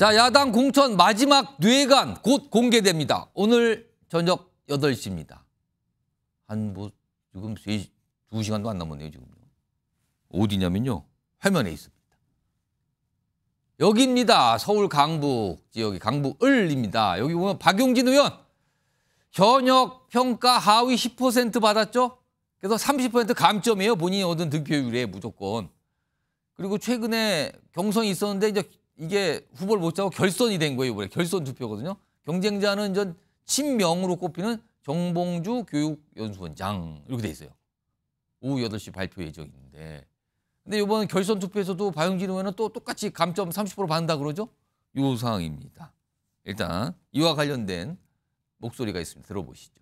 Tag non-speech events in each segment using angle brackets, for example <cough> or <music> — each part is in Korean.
자, 야당 공천 마지막 뇌관 곧 공개됩니다. 오늘 저녁 8시입니다. 한 뭐 지금 3시, 2시간도 안 남았네요, 지금. 어디냐면요. 화면에 있습니다. 여기입니다. 서울 강북 지역이 강북을입니다. 여기 보면 박용진 의원 현역 평가 하위 10% 받았죠? 그래서 30% 감점이에요. 본인이 얻은 득표율에 무조건. 그리고 최근에 경선이 있었는데 이제 이게 후보를 못 잡고 결선이 된 거예요. 이번에 결선 투표거든요. 경쟁자는 전 친명으로 꼽히는 정봉주 교육연수원장 이렇게 돼 있어요. 오후 8시 발표 예정인데. 근데 이번 결선 투표에서도 바영진 의원은 또 똑같이 감점 30% 받는다 그러죠? 요 상황입니다. 일단 이와 관련된 목소리가 있습니다. 들어보시죠.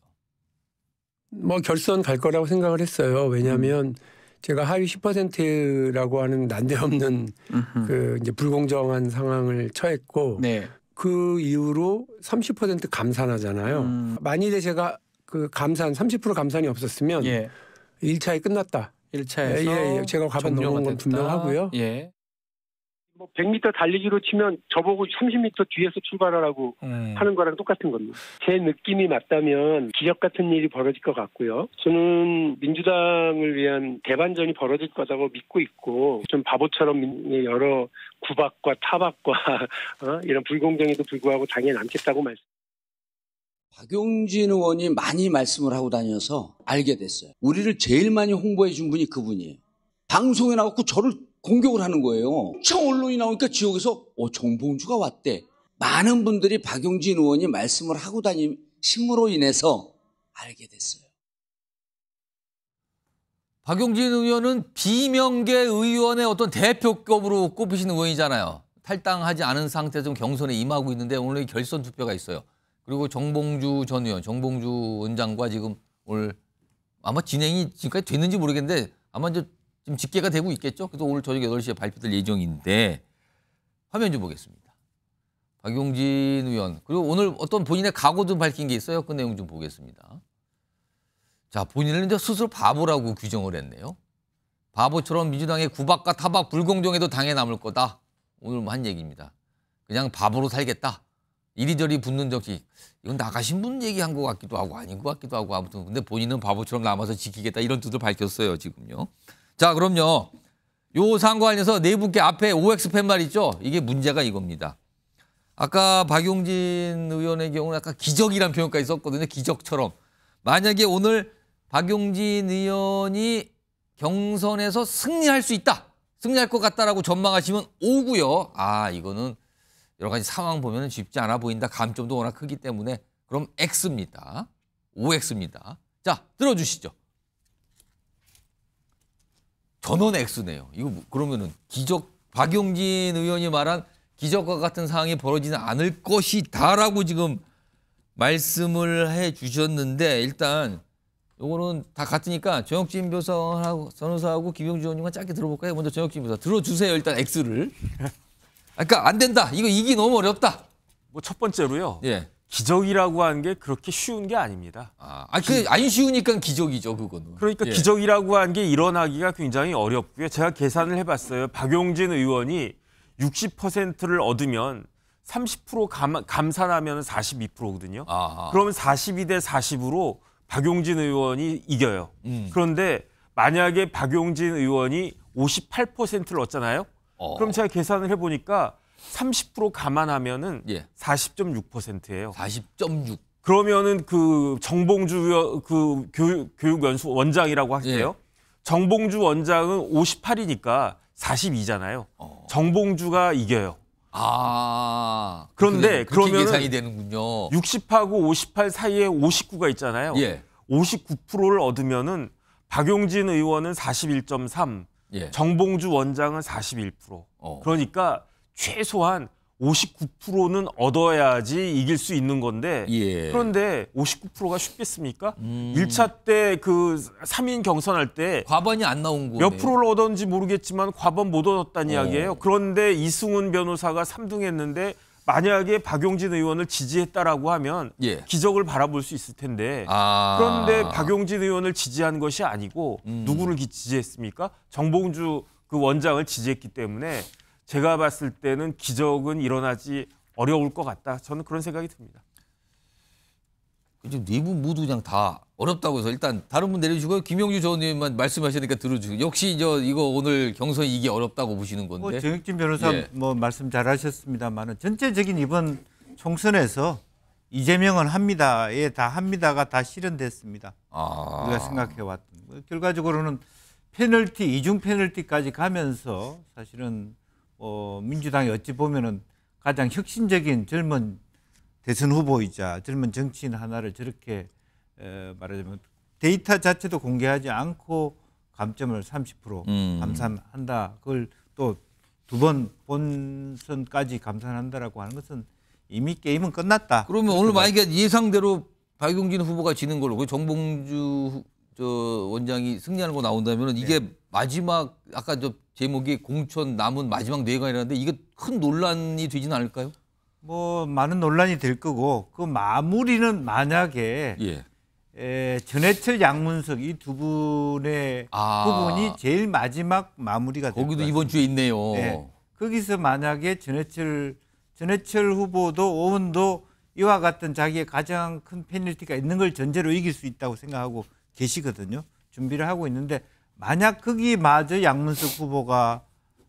뭐 결선 갈 거라고 생각을 했어요. 왜냐하면 음. 제가 하위 10%라고 하는 난데없는 그 이제 불공정한 상황을 처했고 네. 그 이후로 30% 감산하잖아요. 음. 만일에 제가 그 감산 30% 감산이 없었으면 예. 1차에 끝났다. 1차에서 예, 예, 예, 제가 가반 넘은 건 분명하고요. 예. 뭐 100m 달리기로 치면 저보고 30m 뒤에서 출발하라고 음. 하는 거랑 똑같은 겁니다. 제 느낌이 맞다면 기적 같은 일이 벌어질 것 같고요. 저는 민주당을 위한 대반전이 벌어질 거라고 믿고 있고 좀 바보처럼 여러 구박과 타박과 <laughs> 어? 이런 불공정에도 불구하고 당에 남겠다고 말씀. 박용진 의원이 많이 말씀을 하고 다녀서 알게 됐어요. 우리를 제일 많이 홍보해 준 분이 그분이에요. 방송에 나왔고 저를 공격을 하는 거예요. 참 언론이 나오니까 지역에서 어, 정봉주가 왔대. 많은 분들이 박용진 의원이 말씀을 하고 다니심으로 인해서 알게 됐어요. 박용진 의원은 비명계 의원의 어떤 대표급으로 꼽히시는 의원이잖아요. 탈당하지 않은 상태에서 좀 경선에 임하고 있는데 오늘 결선 투표가 있어요. 그리고 정봉주 전 의원, 정봉주 원장과 지금 오늘 아마 진행이 지금까지 됐는지 모르겠는데 아마 이제 지금 집계가 되고 있겠죠. 그래서 오늘 저녁 8시에 발표될 예정인데 화면 좀 보겠습니다. 박용진 의원 그리고 오늘 어떤 본인의 각오도 밝힌 게 있어요. 그 내용 좀 보겠습니다. 자 본인을 이제 스스로 바보라고 규정을 했네요. 바보처럼 민주당의 구박과 타박 불공정에도 당해 남을 거다. 오늘 뭐한 얘기입니다. 그냥 바보로 살겠다. 이리저리 붙는 적치 이건 나가신 분 얘기한 것 같기도 하고 아닌 것 같기도 하고 아무튼 근데 본인은 바보처럼 남아서 지키겠다 이런 뜻을 밝혔어요 지금요. 자, 그럼요. 요 사안과 관련서 내부께 네 앞에 OX 팻말 있죠? 이게 문제가 이겁니다. 아까 박용진 의원의 경우는 아까 기적이란 표현까지 썼거든요. 기적처럼. 만약에 오늘 박용진 의원이 경선에서 승리할 수 있다. 승리할 것 같다라고 전망하시면 오고요. 아, 이거는 여러 가지 상황 보면 쉽지 않아 보인다. 감점도 워낙 크기 때문에 그럼 X입니다. OX입니다. 자, 들어주시죠. 전원 X네요. 이거 뭐, 그러면은 기적 박용진 의원이 말한 기적과 같은 상황이 벌어지는 않을 것이다라고 지금 말씀을 해 주셨는데 일단 요거는 다 같으니까 정혁진 변호사하고 변호사하고 김용주 의원님과 짧게 들어볼까요? 먼저 정혁진 변호사 들어주세요. 일단 X를. 아까 그러니까 안 된다. 이거 이기 너무 어렵다. 뭐 첫 번째로요. 예. 기적이라고 하는 게 그렇게 쉬운 게 아닙니다. 아, 그, 안 쉬우니까 기적이죠, 그거는. 그러니까 예. 기적이라고 하는 게 일어나기가 굉장히 어렵고요. 제가 계산을 해봤어요. 박용진 의원이 60%를 얻으면 30% 감, 감산하면 42%거든요. 아하. 그러면 42 대 40으로 박용진 의원이 이겨요. 음. 그런데 만약에 박용진 의원이 58%를 얻잖아요. 어. 그럼 제가 계산을 해보니까 30% 감안하면은 예. 40.6%예요. 40.6. 그러면은 그 정봉주 그 교육 교육 연수 원장이라고 할게요. 예. 정봉주 원장은 58이니까 42잖아요. 어. 정봉주가 이겨요. 아. 그런데 그러면 계산이 되는군요. 60하고 58 사이에 59가 있잖아요. 예. 59%를 얻으면은 박용진 의원은 41.3, 예. 정봉주 원장은 41%. 어. 그러니까 최소한 59%는 얻어야지 이길 수 있는 건데 예. 그런데 59%가 쉽겠습니까? 음. 1차 때 그 3인 경선할 때 과반이 안 나온 거예요. 몇 프로를 얻었는지 모르겠지만 과반 못 얻었다는 어. 이야기예요. 그런데 이승훈 변호사가 3등 했는데 만약에 박용진 의원을 지지했다라고 하면 예. 기적을 바라볼 수 있을 텐데 아. 그런데 박용진 의원을 지지한 것이 아니고 음. 누구를 지지했습니까? 정봉주 그 원장을 지지했기 때문에 제가 봤을 때는 기적은 일어나지 어려울 것 같다. 저는 그런 생각이 듭니다. 이제 네분 모두 그냥 다 어렵다고 해서 일단 다른 분 내려주고 김영주 전원님만 말씀하시니까 들어주고 역시 저 이거 오늘 경선 이기 어렵다고 보시는 건데. 뭐 정익진 변호사 예. 뭐 말씀 잘하셨습니다만은 전체적인 이번 총선에서 이재명은 합니다. 예, 다 합니다가 다 실현됐습니다. 아. 우리가 생각해 왔던 결과적으로는 페널티 이중 페널티까지 가면서 사실은 어, 민주당이 어찌 보면은 가장 혁신적인 젊은 대선 후보이자 젊은 정치인 하나를 저렇게 에, 말하자면 데이터 자체도 공개하지 않고 감점을 30% 음. 감산한다. 그걸 또 두 번 본선까지 감산한다라고 하는 것은 이미 게임은 끝났다. 그러면 오늘 만약에 예상대로 박용진 후보가 지는 걸로 그 정봉주 저 원장이 승리하는 거 나온다면 이게 네. 마지막 아까 저 제목이 공천 남은 마지막 뇌관이라는데 네 이게 큰 논란이 되지는 않을까요? 뭐 많은 논란이 될 거고 그 마무리는 만약에 예. 에, 전해철 양문석 이 두 분의 아. 부분이 제일 마지막 마무리가 거기도 이번 주에 있네요. 네. 거기서 만약에 전해철 전해철 후보도 오원도 이와 같은 자기의 가장 큰 페널티가 있는 걸 전제로 이길 수 있다고 생각하고 계시거든요. 준비를 하고 있는데 만약 거기마저 양문석 후보가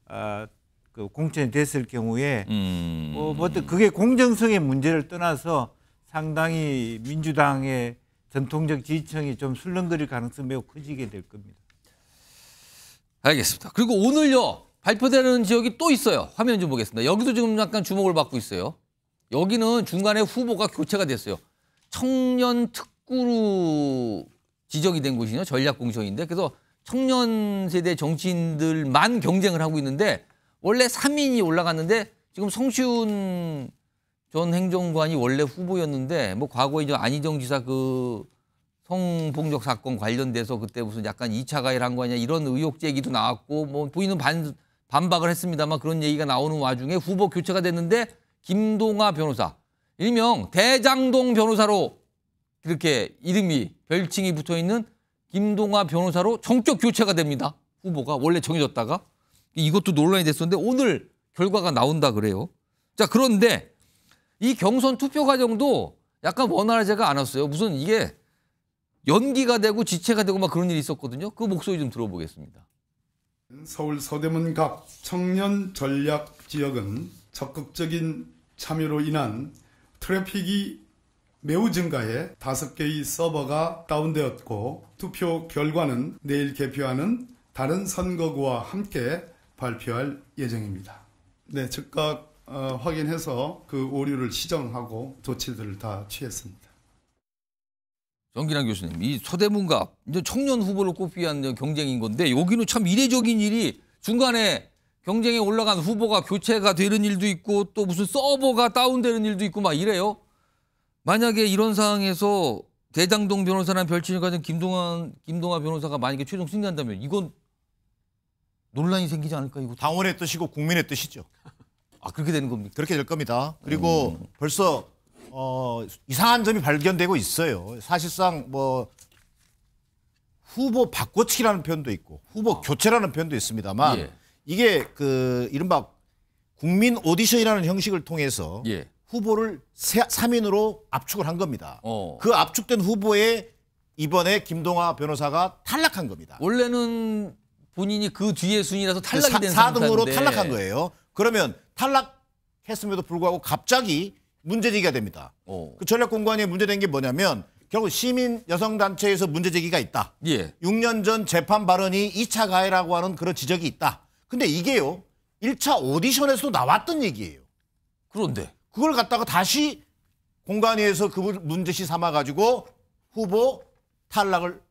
어, 그 공천이 됐을 경우에 음. 뭐, 뭐 그게 공정성의 문제를 떠나서 상당히 민주당의 전통적 지지층이 좀 술렁거릴 가능성이 매우 커지게 될 겁니다. 알겠습니다. 그리고 오늘요 발표되는 지역이 또 있어요. 화면 좀 보겠습니다. 여기도 지금 약간 주목을 받고 있어요. 여기는 중간에 후보가 교체가 됐어요. 청년 특구로 지적이 된 곳이요 전략공천인데 그래서 청년 세대 정치인들만 경쟁을 하고 있는데 원래 3인이 올라갔는데 지금 성시훈 전 행정관이 원래 후보였는데 뭐 과거에 이제 안희정 지사 그 성폭력 사건 관련돼서 그때 무슨 약간 2차 가해한 거 아니냐 이런 의혹 제기도 나왔고 뭐 본인은 반, 반박을 했습니다만 그런 얘기가 나오는 와중에 후보 교체가 됐는데 김동아 변호사 일명 대장동 변호사로 그렇게 이름이 별칭이 붙어 있는 김동아 변호사로 정격 교체가 됩니다. 후보가 원래 정해졌다가 이것도 논란이 됐었는데 오늘 결과가 나온다 그래요. 자 그런데 이 경선 투표 과정도 약간 원활하지가 않았어요. 무슨 이게 연기가 되고 지체가 되고 막 그런 일이 있었거든요. 그 목소리 좀 들어보겠습니다. 서울 서대문각 청년 전략 지역은 적극적인 참여로 인한 트래픽이 매우 증가해 다섯 개의 서버가 다운되었고 투표 결과는 내일 개표하는 다른 선거구와 함께 발표할 예정입니다. 네, 즉각 어, 확인해서 그 오류를 시정하고 조치들을 다 취했습니다. 정기랑 교수님, 이 서대문갑 이제 청년 후보를 꼽기 위한 경쟁인 건데 여기는 참 이례적인 일이 중간에 경쟁에 올라간 후보가 교체가 되는 일도 있고 또 무슨 서버가 다운되는 일도 있고 막 이래요. 만약에 이런 상황에서 대장동 변호사랑 별친이 가진 김동환 김동아 변호사가 만약에 최종 승리한다면 이건 논란이 생기지 않을까 이거 당원의 뜻이고 국민의 뜻이죠. 아 그렇게 되는 겁니까? 그렇게 될 겁니다. 그리고 음. 벌써 어, 이상한 점이 발견되고 있어요. 사실상 뭐 후보 바꿔치기라는 표현도 있고 후보 아. 교체라는 표현도 있습니다만 예. 이게 그 이른바 국민 오디션이라는 형식을 통해서 예. 후보를 3인으로 압축을 한 겁니다. 어. 그 압축된 후보에 이번에 김동아 변호사가 탈락한 겁니다. 원래는 본인이 그 뒤에 순위라서 탈락이 사, 된 4등으로 탈락한 거예요. 그러면 탈락했음에도 불구하고 갑자기 문제제기가 됩니다. 어. 그 전략공관이 문제된 게 뭐냐면 결국 시민 여성단체에서 문제제기가 있다. 예. 6년 전 재판 발언이 2차 가해라고 하는 그런 지적이 있다. 근데 이게요. 1차 오디션에서도 나왔던 얘기예요. 그런데 그걸 갖다가 다시 공간위에서그 문제시 삼아가지고 후보 탈락을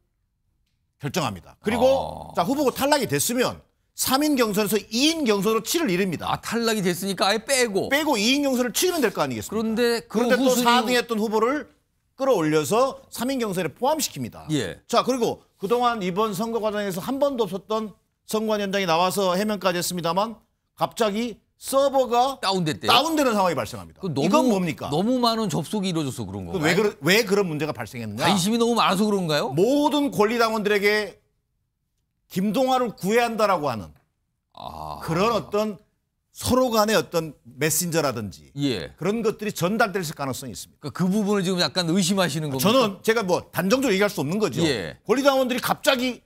결정합니다. 그리고 어. 자 후보가 탈락이 됐으면 3인 경선에서 2인 경선으로 치를 이릅니다. 아, 탈락이 됐으니까 아예 빼고. 빼고 2인 경선을 치르면 될 거 아니겠습니까? 그런데 그 그런데 또 4등 했던 후보를 끌어올려서 3인 경선에 포함시킵니다. 예. 자, 그리고 그동안 이번 선거 과정에서 한 번도 없었던 선관위원장이 나와서 해명까지 했습니다만 갑자기 서버가 다운됐대요. 다운되는 상황이 발생합니다. 너무, 이건 뭡니까? 너무 많은 접속이 이루어져서 그런 그 건가요? 왜, 그러, 왜 그런 문제가 발생했느냐? 관심이 너무 많아서 그런가요? 모든 권리당원들에게 김동완을 구해 한다라고 하는 아... 그런 어떤 서로 간의 어떤 메신저라든지 예. 그런 것들이 전달될 가능성이 있습니다. 그그 그러니까 부분을 지금 약간 의심하시는 겁니다. 저는 제가 뭐 단정적으로 얘기할 수 없는 거죠. 예. 권리당원들이 갑자기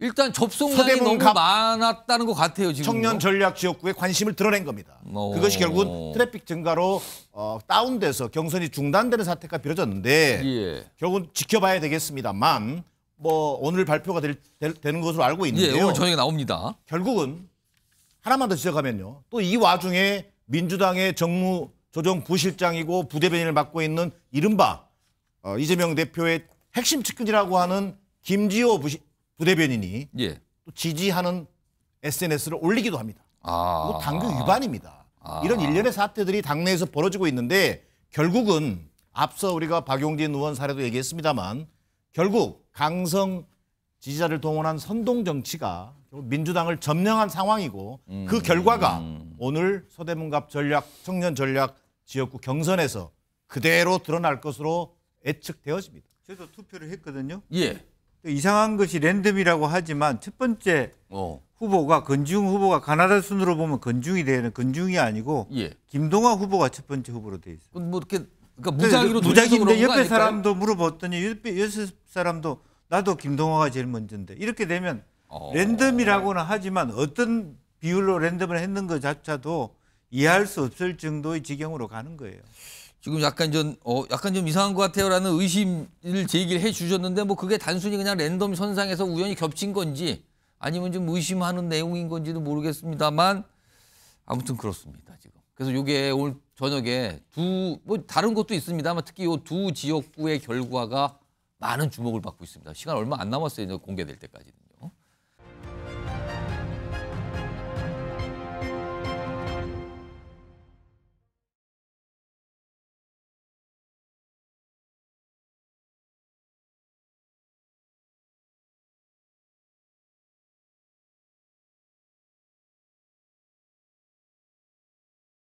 일단 접속량이 너무 많았다는 것 같아요. 지금 청년 전략 지역구에 관심을 드러낸 겁니다. 오... 어. 그것이 결국은 트래픽 증가로 어, 다운돼서 경선이 중단되는 사태가 벌어졌는데 예. 결국은 지켜봐야 되겠습니다만 뭐 오늘 발표가 될, 되는 것으로 알고 예, 있는데요. 예, 오늘 저녁에 나옵니다. 결국은 하나만 더 지적하면요. 또 이 와중에 민주당의 정무조정 부실장이고 부대변인을 맡고 있는 이른바 어, 이재명 대표의 핵심 측근이라고 하는 김지호 부시, 부대변인이 예. 또 지지하는 SNS를 올리기도 합니다. 아. 뭐 당규 위반입니다. 아. 이런 일련의 사태들이 당내에서 벌어지고 있는데 결국은 앞서 우리가 박용진 의원 사례도 얘기했습니다만 결국 강성 지지자를 동원한 선동 정치가 민주당을 점령한 상황이고 그 음. 그 결과가 오늘 서대문갑 전략 청년 전략 지역구 경선에서 그대로 드러날 것으로 예측되어집니다. 저도 투표를 했거든요. 예. 또 이상한 것이 랜덤이라고 하지만 첫 번째 어. 후보가 건중 후보가 가나다 순으로 보면 건중이 되는 건중이 아니고 예. 김동화 후보가 첫 번째 후보로 돼 있어요. 뭐 이렇게 그러니까 무작위로 무작위인데 옆에 사람도 물어봤더니 옆에 여 사람도 나도 김동화가 제일 먼저인데 이렇게 되면 어. 랜덤이라고는 하지만 어떤 비율로 랜덤을 했는 것 자체도 이해할 수 없을 정도의 지경으로 가는 거예요. 지금 약간 좀, 어, 약간 좀 이상한 것 같아요라는 의심을 제기를 해 주셨는데 뭐 그게 단순히 그냥 랜덤 선상에서 우연히 겹친 건지 아니면 좀 의심하는 내용인 건지도 모르겠습니다만 아무튼 그렇습니다 지금. 그래서 요게 오늘 저녁에 두 뭐 다른 것도 있습니다만 특히 요 두 지역구의 결과가 많은 주목을 받고 있습니다. 시간 얼마 안 남았어요 공개될 때까지는.